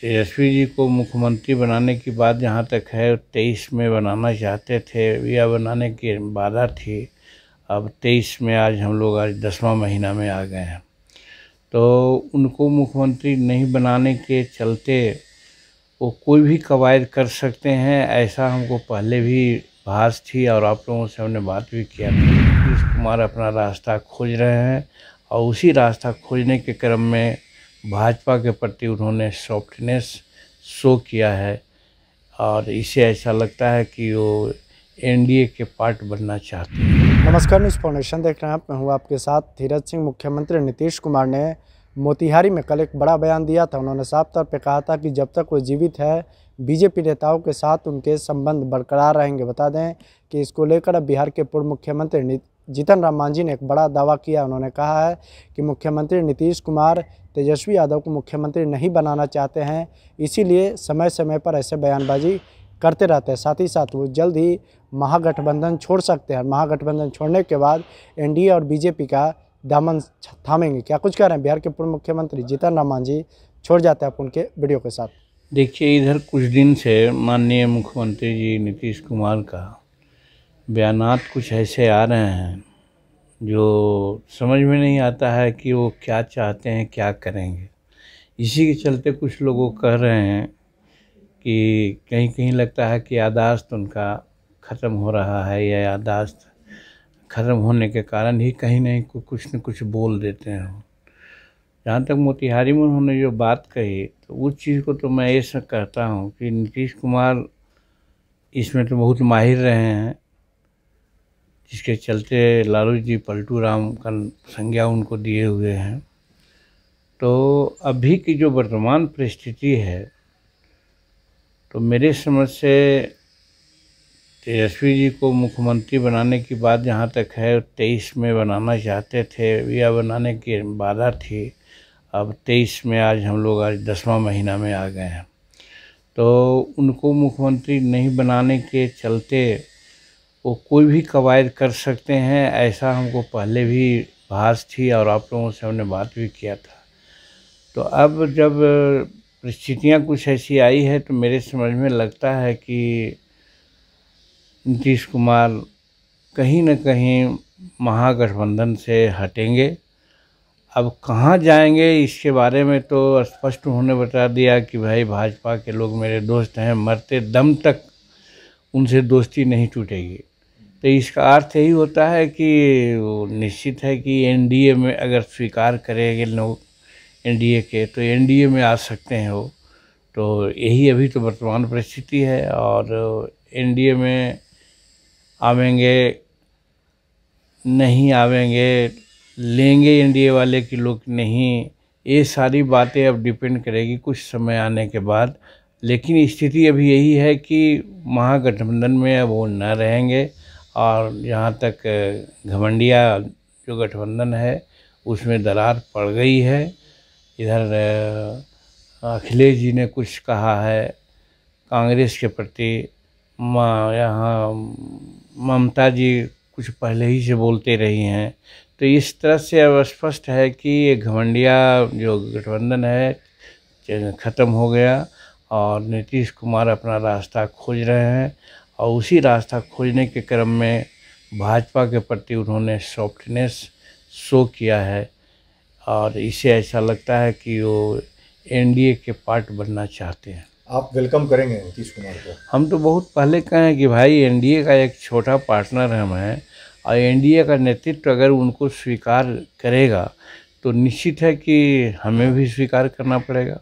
तेजस्वी तो जी को मुख्यमंत्री बनाने की बात जहाँ तक है तेईस में बनाना चाहते थे या बनाने की बाधा थी अब तेईस में आज हम लोग आज दसवा महीना में आ गए हैं तो उनको मुख्यमंत्री नहीं बनाने के चलते वो कोई भी कवायद कर सकते हैं ऐसा हमको पहले भी भाष थी और आप लोगों से हमने बात भी किया नीतीश कुमार अपना रास्ता खोज रहे हैं और उसी रास्ता खोजने के क्रम में भाजपा के प्रति उन्होंने सॉफ्टनेस शो किया है और इसे ऐसा लगता है कि वो एनडीए के पार्ट बनना चाहते हैं नमस्कार न्यूज़ फाउंडेशन देख रहे हैं आप मैं हूँ आपके साथ धीरज सिंह मुख्यमंत्री नीतीश कुमार ने मोतिहारी में कल एक बड़ा बयान दिया था उन्होंने साफ तौर पर कहा था कि जब तक वो जीवित है बीजेपी नेताओं के साथ उनके संबंध बरकरार रहेंगे बता दें कि इसको लेकर अब बिहार के पूर्व मुख्यमंत्री जीतन राम मांझी ने एक बड़ा दावा किया उन्होंने कहा है कि मुख्यमंत्री नीतीश कुमार तेजस्वी यादव को मुख्यमंत्री नहीं बनाना चाहते हैं इसीलिए समय समय पर ऐसे बयानबाजी करते रहते हैं साथ ही साथ वो जल्द ही महागठबंधन छोड़ सकते हैं महागठबंधन छोड़ने के बाद एनडीए और बीजेपी का दामन थामेंगे क्या कुछ कह रहे हैं बिहार के पूर्व मुख्यमंत्री जीतन राम मांझी छोड़ जाते हैं आप उनके वीडियो के साथ देखिए इधर कुछ दिन से माननीय मुख्यमंत्री जी नीतीश कुमार का बयान कुछ ऐसे आ रहे हैं जो समझ में नहीं आता है कि वो क्या चाहते हैं क्या करेंगे इसी के चलते कुछ लोगों कह रहे हैं कि कहीं कहीं लगता है कि यादाश्त उनका ख़त्म हो रहा है या यादाश्त ख़त्म होने के कारण ही कहीं नहीं कुछ न कुछ बोल देते हैं जहाँ तक मोतिहारी में उन्होंने जो बात कही तो उस चीज़ को तो मैं ऐसा कहता हूँ कि नीतीश कुमार इसमें तो बहुत माहिर रहे हैं जिसके चलते लालू जी पलटू राम का संज्ञा उनको दिए हुए हैं तो अभी की जो वर्तमान परिस्थिति है तो मेरे समझ से तेजस्वी जी को मुख्यमंत्री बनाने की बात जहाँ तक है तेईस में बनाना चाहते थे या बनाने की बाधा थी अब तेईस में आज हम लोग आज दसवां महीना में आ गए हैं तो उनको मुख्यमंत्री नहीं बनाने के चलते वो कोई भी कवायद कर सकते हैं ऐसा हमको पहले भी भाष थी और आप लोगों से हमने बात भी किया था तो अब जब परिस्थितियाँ कुछ ऐसी आई है तो मेरे समझ में लगता है कि नीतीश कुमार कहीं ना कहीं महागठबंधन से हटेंगे अब कहाँ जाएंगे इसके बारे में तो स्पष्ट उन्होंने बता दिया कि भाई भाजपा के लोग मेरे दोस्त हैं मरते दम तक उनसे दोस्ती नहीं टूटेगी तो इसका अर्थ यही होता है कि निश्चित है कि एनडीए में अगर स्वीकार करेंगे लोग एनडीए के तो एनडीए में आ सकते हैं वो तो यही अभी तो वर्तमान परिस्थिति है और एनडीए में आवेंगे नहीं आवेंगे लेंगे एनडीए वाले कि लोग नहीं ये सारी बातें अब डिपेंड करेगी कुछ समय आने के बाद लेकिन स्थिति अभी यही है कि महागठबंधन में अब वो न रहेंगे और यहाँ तक घमंडिया जो गठबंधन है उसमें दरार पड़ गई है इधर अखिलेश जी ने कुछ कहा है कांग्रेस के प्रति यहाँ ममता जी कुछ पहले ही से बोलते रही हैं तो इस तरह से अब स्पष्ट है कि ये घमंडिया जो गठबंधन है ख़त्म हो गया और नीतीश कुमार अपना रास्ता खोज रहे हैं और उसी रास्ता खोजने के क्रम में भाजपा के प्रति उन्होंने सॉफ्टनेस शो किया है और इसे ऐसा लगता है कि वो एनडीए के पार्ट बनना चाहते हैं आप वेलकम करेंगे नीतीश कुमार को हम तो बहुत पहले कहें कि भाई एनडीए का एक छोटा पार्टनर हम हैं और एनडीए का नेतृत्व अगर उनको स्वीकार करेगा तो निश्चित है कि हमें भी स्वीकार करना पड़ेगा